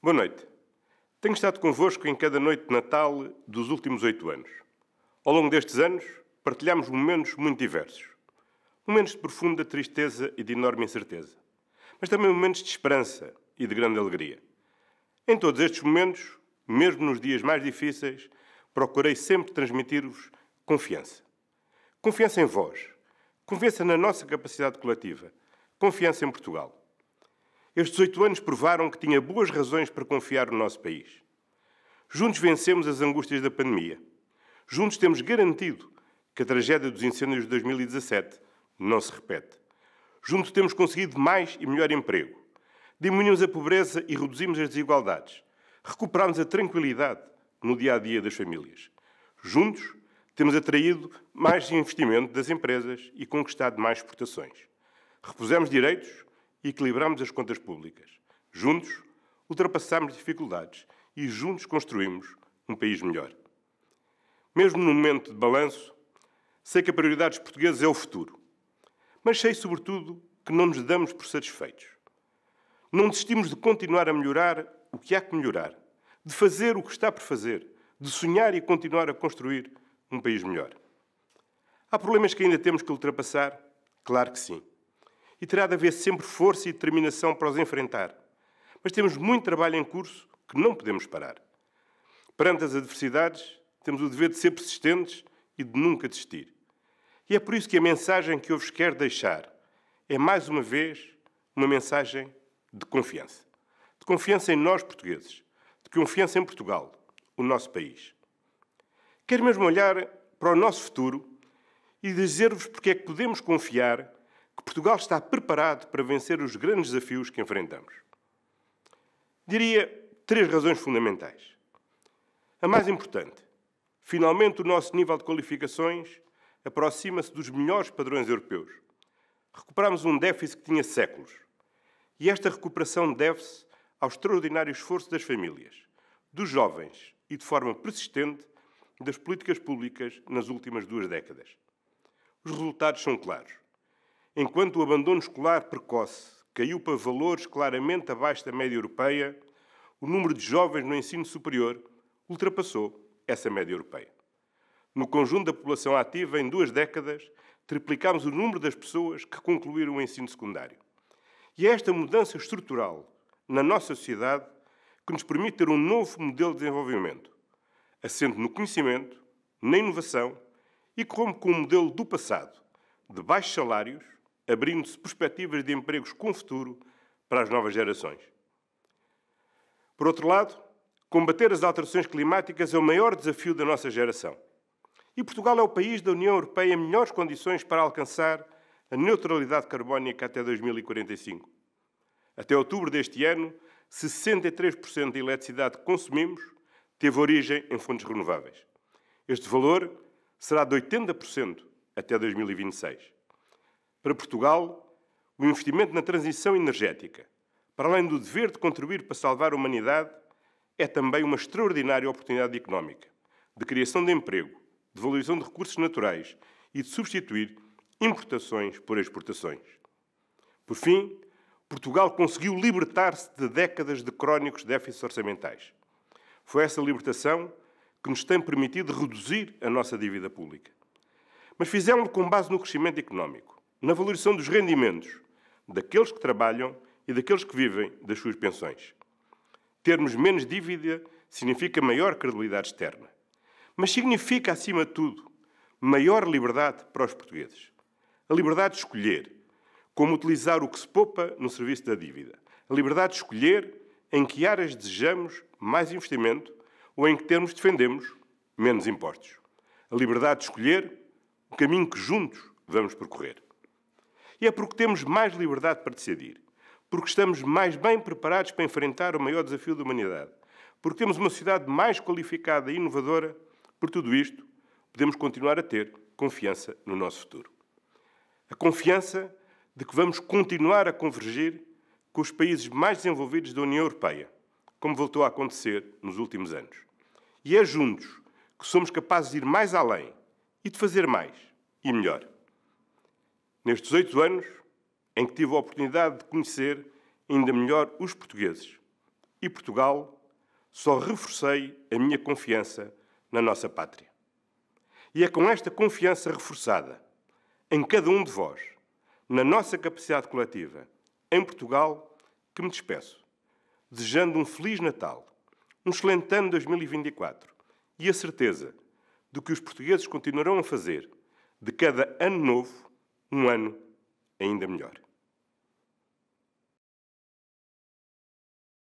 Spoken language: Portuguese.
Boa noite. Tenho estado convosco em cada noite de Natal dos últimos oito anos. Ao longo destes anos, partilhámos momentos muito diversos. Momentos de profunda tristeza e de enorme incerteza. Mas também momentos de esperança e de grande alegria. Em todos estes momentos, mesmo nos dias mais difíceis, procurei sempre transmitir-vos confiança. Confiança em vós. Confiança na nossa capacidade coletiva. Confiança em Portugal. Estes oito anos provaram que tinha boas razões para confiar no nosso país. Juntos vencemos as angústias da pandemia. Juntos temos garantido que a tragédia dos incêndios de 2017 não se repete. Juntos temos conseguido mais e melhor emprego. Diminuímos a pobreza e reduzimos as desigualdades. Recuperámos a tranquilidade no dia a dia das famílias. Juntos temos atraído mais investimento das empresas e conquistado mais exportações. Repusemos direitos equilibramos as contas públicas. Juntos, ultrapassamos dificuldades e juntos construímos um país melhor. Mesmo no momento de balanço, sei que a prioridade dos portugueses é o futuro, mas sei, sobretudo, que não nos damos por satisfeitos. Não desistimos de continuar a melhorar o que há que melhorar, de fazer o que está por fazer, de sonhar e continuar a construir um país melhor. Há problemas que ainda temos que ultrapassar? Claro que sim e terá de haver sempre força e determinação para os enfrentar. Mas temos muito trabalho em curso que não podemos parar. Perante as adversidades, temos o dever de ser persistentes e de nunca desistir. E é por isso que a mensagem que eu vos quero deixar é, mais uma vez, uma mensagem de confiança. De confiança em nós portugueses, de confiança em Portugal, o nosso país. Quero mesmo olhar para o nosso futuro e dizer-vos porque é que podemos confiar Portugal está preparado para vencer os grandes desafios que enfrentamos. Diria três razões fundamentais. A mais importante, finalmente o nosso nível de qualificações aproxima-se dos melhores padrões europeus. Recuperamos um déficit que tinha séculos. E esta recuperação deve-se ao extraordinário esforço das famílias, dos jovens e, de forma persistente, das políticas públicas nas últimas duas décadas. Os resultados são claros enquanto o abandono escolar precoce caiu para valores claramente abaixo da média europeia, o número de jovens no ensino superior ultrapassou essa média europeia. No conjunto da população ativa, em duas décadas, triplicámos o número das pessoas que concluíram o ensino secundário. E é esta mudança estrutural na nossa sociedade que nos permite ter um novo modelo de desenvolvimento, assente no conhecimento, na inovação e que rompe com o modelo do passado, de baixos salários, abrindo-se perspectivas de empregos com futuro para as novas gerações. Por outro lado, combater as alterações climáticas é o maior desafio da nossa geração. E Portugal é o país da União Europeia em melhores condições para alcançar a neutralidade carbónica até 2045. Até outubro deste ano, 63% da eletricidade que consumimos teve origem em fontes renováveis. Este valor será de 80% até 2026. Para Portugal, o investimento na transição energética, para além do dever de contribuir para salvar a humanidade, é também uma extraordinária oportunidade económica, de criação de emprego, de valorização de recursos naturais e de substituir importações por exportações. Por fim, Portugal conseguiu libertar-se de décadas de crónicos déficits orçamentais. Foi essa libertação que nos tem permitido reduzir a nossa dívida pública. Mas fizemos com base no crescimento económico na valorização dos rendimentos daqueles que trabalham e daqueles que vivem das suas pensões. Termos menos dívida significa maior credibilidade externa, mas significa, acima de tudo, maior liberdade para os portugueses. A liberdade de escolher como utilizar o que se poupa no serviço da dívida. A liberdade de escolher em que áreas desejamos mais investimento ou em que termos defendemos menos impostos. A liberdade de escolher o caminho que juntos vamos percorrer. E é porque temos mais liberdade para decidir, porque estamos mais bem preparados para enfrentar o maior desafio da humanidade, porque temos uma sociedade mais qualificada e inovadora, por tudo isto, podemos continuar a ter confiança no nosso futuro. A confiança de que vamos continuar a convergir com os países mais desenvolvidos da União Europeia, como voltou a acontecer nos últimos anos. E é juntos que somos capazes de ir mais além e de fazer mais e melhor. Nestes oito anos, em que tive a oportunidade de conhecer ainda melhor os portugueses e Portugal, só reforcei a minha confiança na nossa pátria. E é com esta confiança reforçada, em cada um de vós, na nossa capacidade coletiva, em Portugal, que me despeço, desejando um Feliz Natal, um excelente ano 2024 e a certeza de que os portugueses continuarão a fazer de cada ano novo um ano ainda melhor.